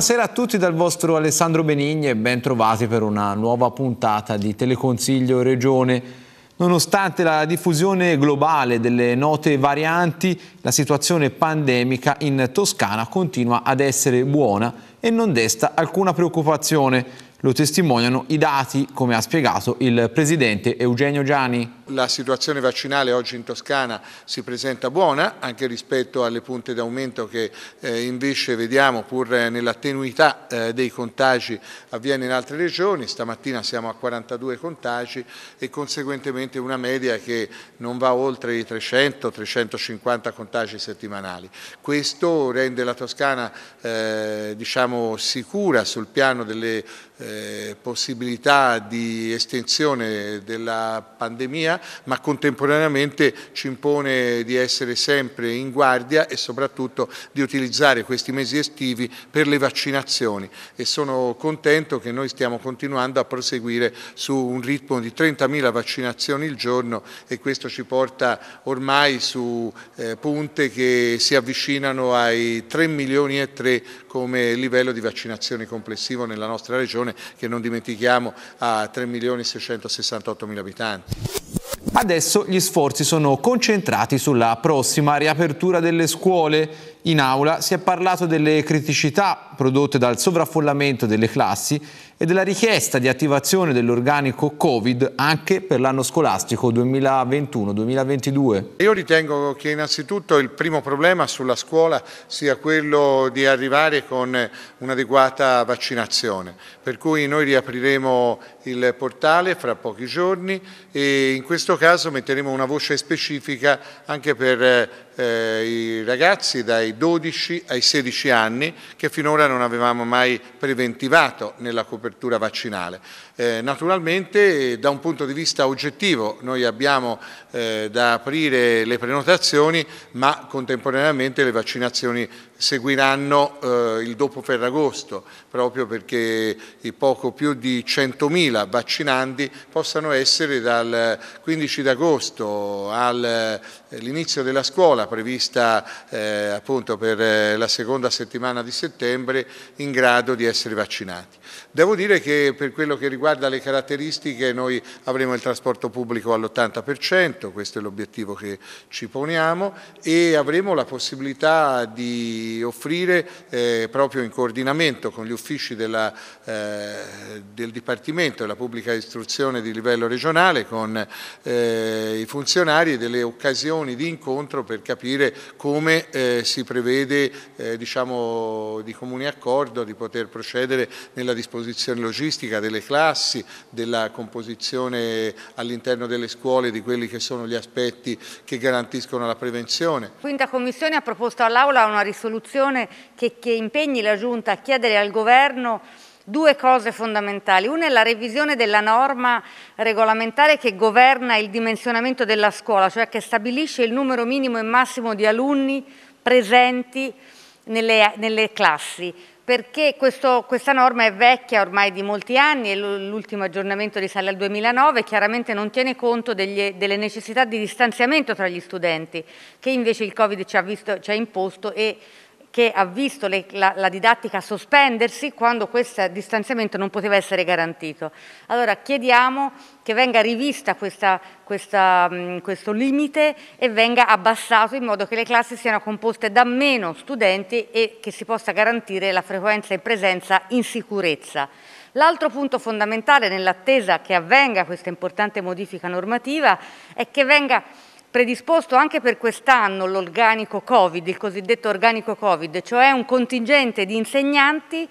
Buonasera a tutti dal vostro Alessandro Benigni e ben trovati per una nuova puntata di Teleconsiglio Regione. Nonostante la diffusione globale delle note varianti, la situazione pandemica in Toscana continua ad essere buona e non desta alcuna preoccupazione. Lo testimoniano i dati, come ha spiegato il presidente Eugenio Gianni la situazione vaccinale oggi in Toscana si presenta buona, anche rispetto alle punte d'aumento che eh, invece vediamo pur nella tenuità eh, dei contagi avviene in altre regioni, stamattina siamo a 42 contagi e conseguentemente una media che non va oltre i 300-350 contagi settimanali. Questo rende la Toscana eh, diciamo, sicura sul piano delle eh, possibilità di estensione della pandemia ma contemporaneamente ci impone di essere sempre in guardia e soprattutto di utilizzare questi mesi estivi per le vaccinazioni e sono contento che noi stiamo continuando a proseguire su un ritmo di 30.000 vaccinazioni il giorno e questo ci porta ormai su eh, punte che si avvicinano ai 3 milioni e 3 come livello di vaccinazione complessivo nella nostra regione che non dimentichiamo ha 3 milioni 668 mila abitanti. Adesso gli sforzi sono concentrati sulla prossima riapertura delle scuole in aula si è parlato delle criticità prodotte dal sovraffollamento delle classi e della richiesta di attivazione dell'organico Covid anche per l'anno scolastico 2021-2022. Io ritengo che innanzitutto il primo problema sulla scuola sia quello di arrivare con un'adeguata vaccinazione, per cui noi riapriremo il portale fra pochi giorni e in questo caso metteremo una voce specifica anche per eh, i ragazzi dai 12 ai 16 anni che finora non avevamo mai preventivato nella copertura vaccinale. Eh, naturalmente da un punto di vista oggettivo noi abbiamo eh, da aprire le prenotazioni ma contemporaneamente le vaccinazioni seguiranno eh, il dopo Ferragosto proprio perché i poco più di 100.000 vaccinandi possano essere dal 15 d'agosto all'inizio eh, della scuola prevista eh, appunto per eh, la seconda settimana di settembre in grado di essere vaccinati. Devo dire che per quello che riguarda riguarda le caratteristiche noi avremo il trasporto pubblico all'80%, questo è l'obiettivo che ci poniamo e avremo la possibilità di offrire eh, proprio in coordinamento con gli uffici della, eh, del Dipartimento della Pubblica Istruzione di livello regionale, con eh, i funzionari delle occasioni di incontro per capire come eh, si prevede eh, diciamo, di comune accordo di poter procedere nella disposizione logistica delle classi, classi, della composizione all'interno delle scuole di quelli che sono gli aspetti che garantiscono la prevenzione. Quinta Commissione ha proposto all'Aula una risoluzione che, che impegni la Giunta a chiedere al Governo due cose fondamentali. Una è la revisione della norma regolamentare che governa il dimensionamento della scuola, cioè che stabilisce il numero minimo e massimo di alunni presenti nelle, nelle classi perché questo, questa norma è vecchia ormai di molti anni e l'ultimo aggiornamento risale al 2009 chiaramente non tiene conto degli, delle necessità di distanziamento tra gli studenti che invece il Covid ci ha, visto, ci ha imposto e che ha visto le, la, la, didattica sospendersi quando questo distanziamento non poteva essere garantito. Allora chiediamo che venga rivista questa, questa, mh, questo limite e venga abbassato in modo che le classi siano composte da meno studenti e che si possa garantire la frequenza e presenza in sicurezza. L'altro punto fondamentale nell'attesa che avvenga questa importante modifica normativa è che venga predisposto anche per quest'anno l'organico Covid, il cosiddetto organico Covid, cioè un contingente di insegnanti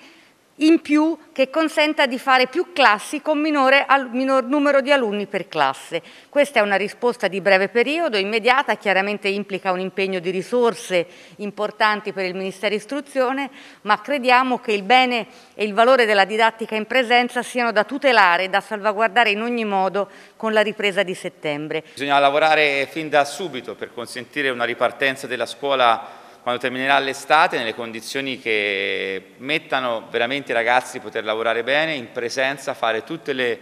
in più che consenta di fare più classi con minore, al, minor numero di alunni per classe. Questa è una risposta di breve periodo, immediata, chiaramente implica un impegno di risorse importanti per il Ministero Istruzione, ma crediamo che il bene e il valore della didattica in presenza siano da tutelare da salvaguardare in ogni modo con la ripresa di settembre. Bisogna lavorare fin da subito per consentire una ripartenza della scuola quando terminerà l'estate nelle condizioni che mettano veramente i ragazzi a poter lavorare bene, in presenza, fare tutte le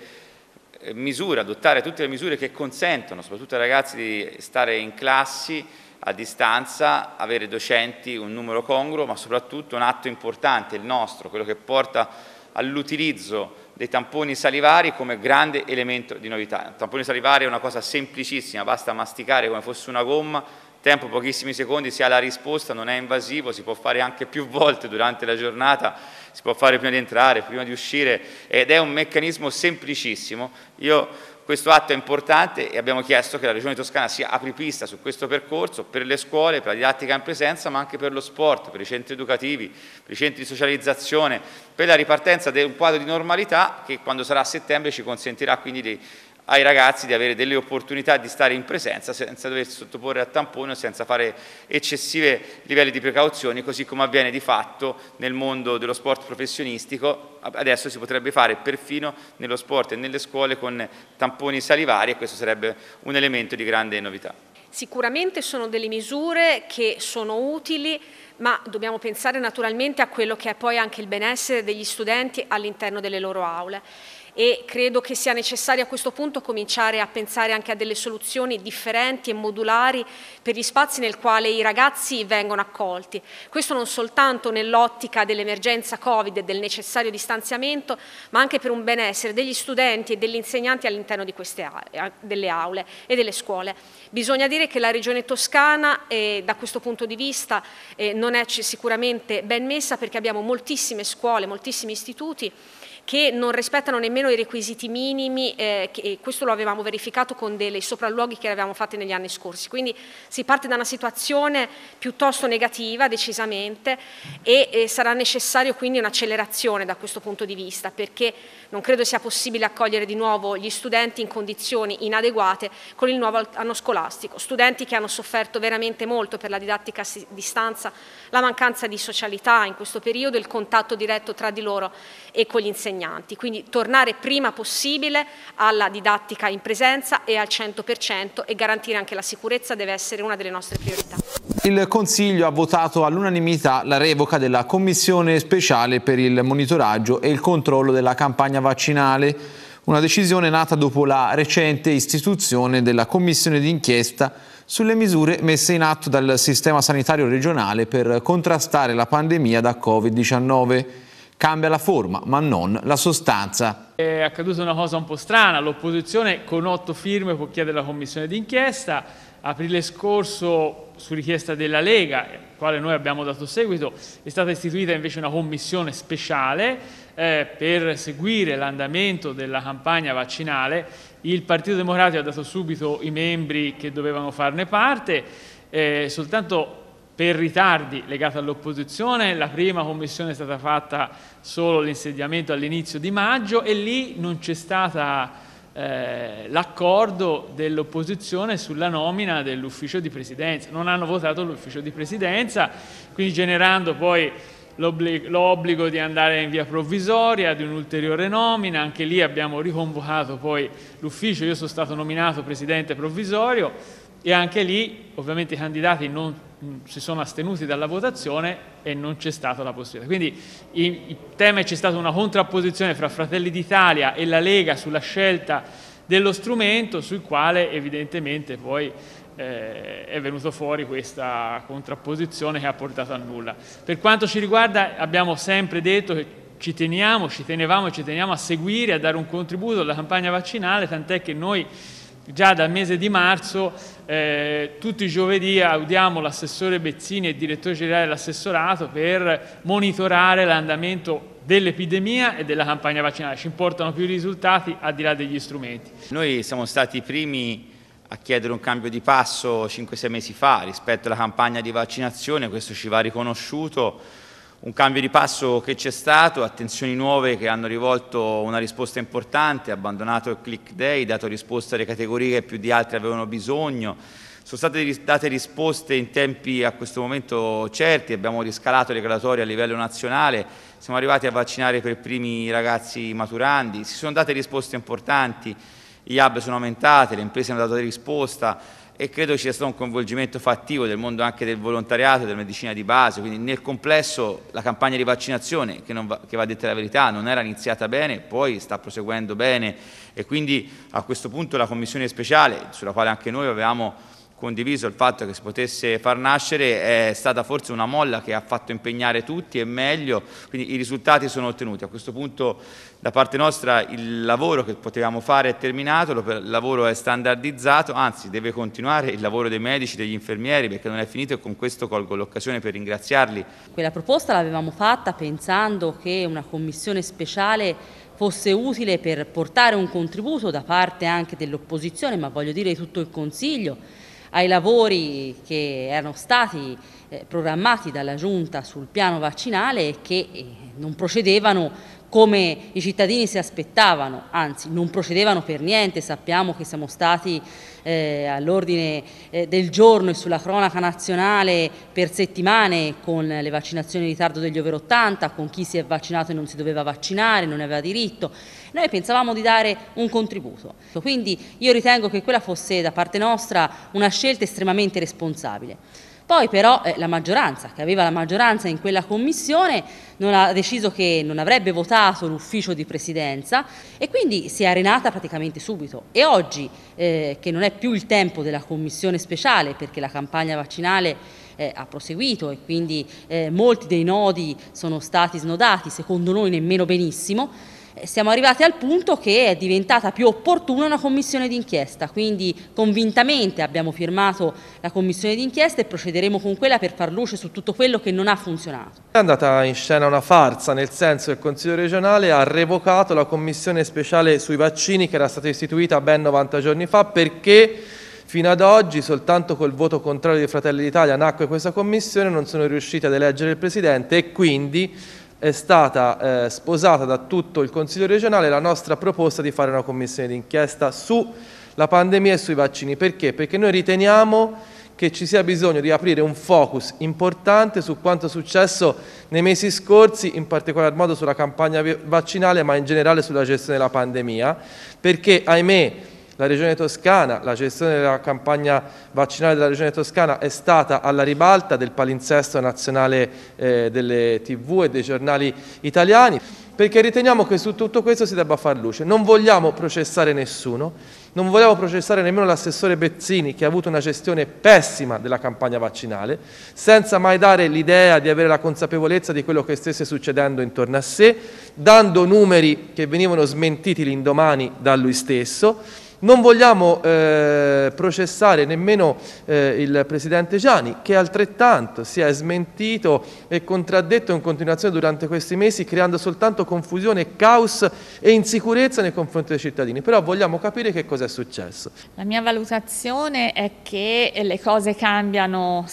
eh, misure, adottare tutte le misure che consentono soprattutto ai ragazzi di stare in classi a distanza, avere docenti un numero congruo, ma soprattutto un atto importante, il nostro, quello che porta all'utilizzo dei tamponi salivari come grande elemento di novità. Il tampone salivare è una cosa semplicissima, basta masticare come fosse una gomma, tempo, pochissimi secondi, si ha la risposta, non è invasivo, si può fare anche più volte durante la giornata, si può fare prima di entrare, prima di uscire ed è un meccanismo semplicissimo. Io, questo atto è importante e abbiamo chiesto che la Regione Toscana sia apripista su questo percorso per le scuole, per la didattica in presenza, ma anche per lo sport, per i centri educativi, per i centri di socializzazione, per la ripartenza di un quadro di normalità che quando sarà a settembre ci consentirà quindi di ai ragazzi di avere delle opportunità di stare in presenza senza doversi sottoporre a tampone o senza fare eccessivi livelli di precauzioni, così come avviene di fatto nel mondo dello sport professionistico. Adesso si potrebbe fare perfino nello sport e nelle scuole con tamponi salivari e questo sarebbe un elemento di grande novità. Sicuramente sono delle misure che sono utili ma dobbiamo pensare naturalmente a quello che è poi anche il benessere degli studenti all'interno delle loro aule e credo che sia necessario a questo punto cominciare a pensare anche a delle soluzioni differenti e modulari per gli spazi nel quale i ragazzi vengono accolti. Questo non soltanto nell'ottica dell'emergenza Covid e del necessario distanziamento, ma anche per un benessere degli studenti e degli insegnanti all'interno di delle aule e delle scuole. Bisogna dire che la Regione Toscana eh, da questo punto di vista eh, non non è sicuramente ben messa perché abbiamo moltissime scuole, moltissimi istituti che non rispettano nemmeno i requisiti minimi, eh, che, questo lo avevamo verificato con dei sopralluoghi che avevamo fatti negli anni scorsi. Quindi si parte da una situazione piuttosto negativa, decisamente, e eh, sarà necessario quindi un'accelerazione da questo punto di vista, perché non credo sia possibile accogliere di nuovo gli studenti in condizioni inadeguate con il nuovo anno scolastico, studenti che hanno sofferto veramente molto per la didattica a distanza, la mancanza di socialità in questo periodo, il contatto diretto tra di loro e con gli insegnanti insegnanti, quindi tornare prima possibile alla didattica in presenza e al 100% e garantire anche la sicurezza deve essere una delle nostre priorità. Il Consiglio ha votato all'unanimità la revoca della Commissione speciale per il monitoraggio e il controllo della campagna vaccinale, una decisione nata dopo la recente istituzione della Commissione d'inchiesta sulle misure messe in atto dal Sistema Sanitario Regionale per contrastare la pandemia da Covid-19. Cambia la forma, ma non la sostanza. È accaduta una cosa un po' strana, l'opposizione con otto firme può chiedere la commissione d'inchiesta, aprile scorso su richiesta della Lega, quale noi abbiamo dato seguito, è stata istituita invece una commissione speciale eh, per seguire l'andamento della campagna vaccinale. Il Partito Democratico ha dato subito i membri che dovevano farne parte, eh, soltanto per ritardi legati all'opposizione, la prima commissione è stata fatta solo l'insediamento all'inizio di maggio e lì non c'è stato eh, l'accordo dell'opposizione sulla nomina dell'ufficio di presidenza, non hanno votato l'ufficio di presidenza, quindi generando poi l'obbligo di andare in via provvisoria, di un'ulteriore nomina, anche lì abbiamo riconvocato poi l'ufficio, io sono stato nominato presidente provvisorio e anche lì ovviamente i candidati non Mm, si sono astenuti dalla votazione e non c'è stata la possibilità. Quindi il tema è c'è stata una contrapposizione fra Fratelli d'Italia e la Lega sulla scelta dello strumento sul quale evidentemente poi eh, è venuto fuori questa contrapposizione che ha portato a nulla. Per quanto ci riguarda abbiamo sempre detto che ci teniamo, ci tenevamo e ci teniamo a seguire, a dare un contributo alla campagna vaccinale, tant'è che noi già dal mese di marzo eh, tutti i giovedì audiamo l'assessore Bezzini e il direttore generale dell'assessorato per monitorare l'andamento dell'epidemia e della campagna vaccinale. Ci importano più i risultati al di là degli strumenti. Noi siamo stati i primi a chiedere un cambio di passo 5-6 mesi fa rispetto alla campagna di vaccinazione, questo ci va riconosciuto un cambio di passo che c'è stato, attenzioni nuove che hanno rivolto una risposta importante, abbandonato il click day, dato risposta alle categorie che più di altre avevano bisogno, sono state date risposte in tempi a questo momento certi, abbiamo riscalato le gradatorie a livello nazionale, siamo arrivati a vaccinare per primi i ragazzi maturandi, si sono date risposte importanti, gli hub sono aumentate, le imprese hanno dato risposta, e credo ci sia stato un coinvolgimento fattivo del mondo anche del volontariato, della medicina di base, quindi nel complesso la campagna di vaccinazione, che, va, che va detta la verità, non era iniziata bene, poi sta proseguendo bene e quindi a questo punto la commissione speciale, sulla quale anche noi avevamo condiviso il fatto che si potesse far nascere è stata forse una molla che ha fatto impegnare tutti e meglio, quindi i risultati sono ottenuti. A questo punto da parte nostra il lavoro che potevamo fare è terminato, il lavoro è standardizzato, anzi deve continuare il lavoro dei medici, degli infermieri perché non è finito e con questo colgo l'occasione per ringraziarli. Quella proposta l'avevamo fatta pensando che una commissione speciale fosse utile per portare un contributo da parte anche dell'opposizione, ma voglio dire di tutto il Consiglio, ai lavori che erano stati eh, programmati dalla Giunta sul piano vaccinale e che eh, non procedevano come i cittadini si aspettavano, anzi non procedevano per niente, sappiamo che siamo stati eh, all'ordine eh, del giorno e sulla cronaca nazionale per settimane con le vaccinazioni in ritardo degli over 80, con chi si è vaccinato e non si doveva vaccinare, non aveva diritto, noi pensavamo di dare un contributo, quindi io ritengo che quella fosse da parte nostra una scelta estremamente responsabile. Poi però eh, la maggioranza, che aveva la maggioranza in quella commissione, non ha deciso che non avrebbe votato l'ufficio di presidenza e quindi si è arenata praticamente subito. E oggi, eh, che non è più il tempo della commissione speciale, perché la campagna vaccinale eh, ha proseguito e quindi eh, molti dei nodi sono stati snodati, secondo noi nemmeno benissimo, siamo arrivati al punto che è diventata più opportuna una commissione d'inchiesta, quindi convintamente abbiamo firmato la commissione d'inchiesta e procederemo con quella per far luce su tutto quello che non ha funzionato. È andata in scena una farsa, nel senso che il Consiglio regionale ha revocato la commissione speciale sui vaccini che era stata istituita ben 90 giorni fa perché... Fino ad oggi soltanto col voto contrario di Fratelli d'Italia nacque questa commissione, non sono riusciti ad eleggere il Presidente e quindi è stata eh, sposata da tutto il Consiglio regionale la nostra proposta di fare una commissione d'inchiesta sulla pandemia e sui vaccini. Perché? Perché noi riteniamo che ci sia bisogno di aprire un focus importante su quanto è successo nei mesi scorsi, in particolar modo sulla campagna vaccinale, ma in generale sulla gestione della pandemia, perché ahimè la Regione Toscana, la gestione della campagna vaccinale della Regione Toscana è stata alla ribalta del palinsesto nazionale eh, delle tv e dei giornali italiani perché riteniamo che su tutto questo si debba far luce. Non vogliamo processare nessuno, non vogliamo processare nemmeno l'assessore Bezzini che ha avuto una gestione pessima della campagna vaccinale, senza mai dare l'idea di avere la consapevolezza di quello che stesse succedendo intorno a sé, dando numeri che venivano smentiti l'indomani da lui stesso non vogliamo eh, processare nemmeno eh, il Presidente Gianni, che altrettanto si è smentito e contraddetto in continuazione durante questi mesi, creando soltanto confusione, caos e insicurezza nei confronti dei cittadini. Però vogliamo capire che cosa è successo. La mia valutazione è che le cose cambiano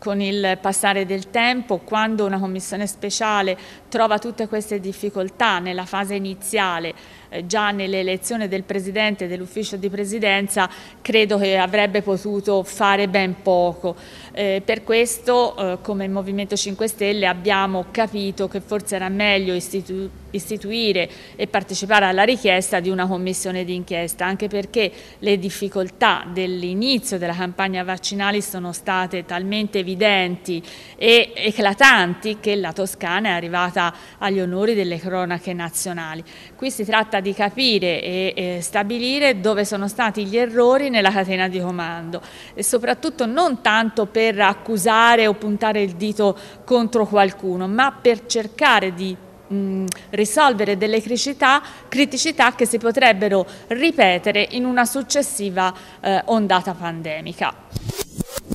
con il passare del tempo. Quando una commissione speciale trova tutte queste difficoltà nella fase iniziale, eh, già nell'elezione del Presidente e dell'Ufficio di Presidenza, credo che avrebbe potuto fare ben poco. Eh, per questo, eh, come Movimento 5 Stelle, abbiamo capito che forse era meglio istituire istituire e partecipare alla richiesta di una commissione d'inchiesta, anche perché le difficoltà dell'inizio della campagna vaccinale sono state talmente evidenti e eclatanti che la Toscana è arrivata agli onori delle cronache nazionali. Qui si tratta di capire e stabilire dove sono stati gli errori nella catena di comando e soprattutto non tanto per accusare o puntare il dito contro qualcuno, ma per cercare di mh, mm, risolvere delle criticità, criticità, che si potrebbero ripetere in una successiva eh, ondata pandemica.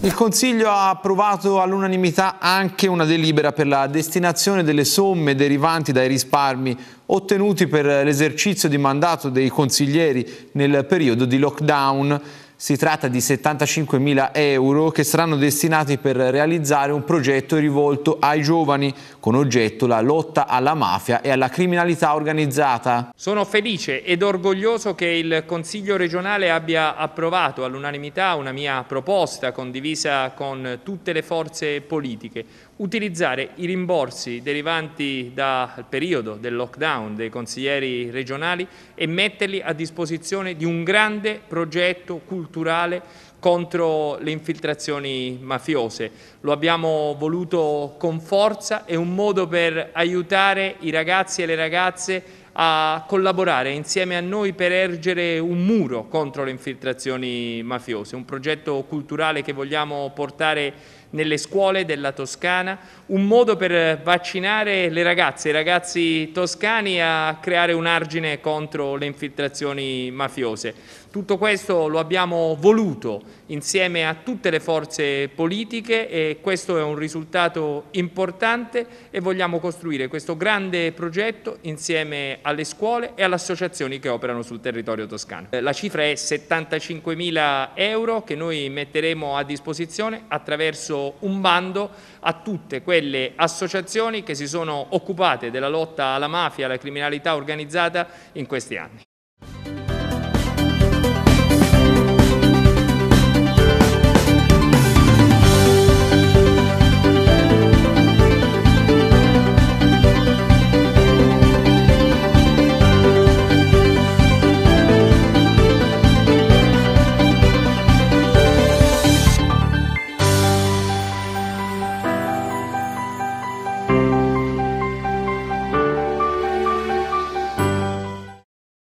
Il Consiglio ha approvato all'unanimità anche una delibera per la destinazione delle somme derivanti dai risparmi ottenuti per l'esercizio di mandato dei consiglieri nel periodo di lockdown. Si tratta di 75.000 euro che saranno destinati per realizzare un progetto rivolto ai giovani, con oggetto la lotta alla mafia e alla criminalità organizzata. Sono felice ed orgoglioso che il Consiglio regionale abbia approvato all'unanimità una mia proposta condivisa con tutte le forze politiche, utilizzare i rimborsi derivanti dal periodo del lockdown dei consiglieri regionali e metterli a disposizione di un grande progetto culturale contro le infiltrazioni mafiose. Lo abbiamo voluto con forza, è un modo per aiutare i ragazzi e le ragazze a collaborare insieme a noi per ergere un muro contro le infiltrazioni mafiose, un progetto culturale che vogliamo portare avanti nelle scuole della Toscana un modo per vaccinare le ragazze, i ragazzi toscani a creare un argine contro le infiltrazioni mafiose. Tutto questo lo abbiamo voluto insieme a tutte le forze politiche e questo è un risultato importante e vogliamo costruire questo grande progetto insieme alle scuole e alle associazioni che operano sul territorio toscano. Eh, la cifra è 75 mila euro che noi metteremo a disposizione attraverso un bando a tutte quelle delle associazioni che si sono occupate della lotta alla mafia e alla criminalità organizzata in questi anni.